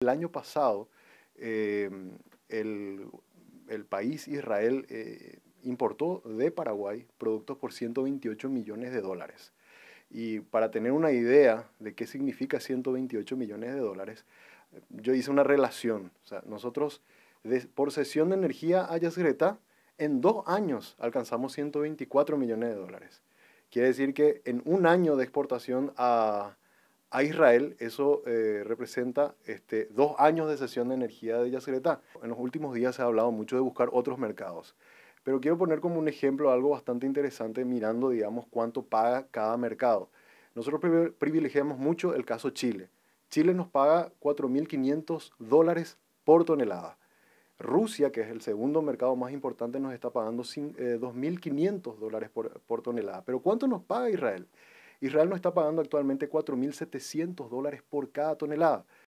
El año pasado, eh, el, país Israel eh, importó de Paraguay productos por 128 millones de dólares. Y para tener una idea de qué significa 128 millones de dólares, yo hice una relación. O sea, nosotros por sesión de energía a Yasgreta, en dos años alcanzamos 124 millones de dólares. Quiere decir que en un año de exportación a, a Israel, eso eh, representa este, dos años de cesión de energía de Yaciretá. En los últimos días se ha hablado mucho de buscar otros mercados, pero quiero poner como un ejemplo algo bastante interesante mirando, digamos, cuánto paga cada mercado. Nosotros privilegiamos mucho el caso Chile. Chile nos paga 4.500 dólares por tonelada. Rusia, que es el segundo mercado más importante, nos está pagando 2.500 eh, dólares por tonelada. Pero ¿cuánto nos paga Israel? Israel no está pagando actualmente 4.700 dólares por cada tonelada.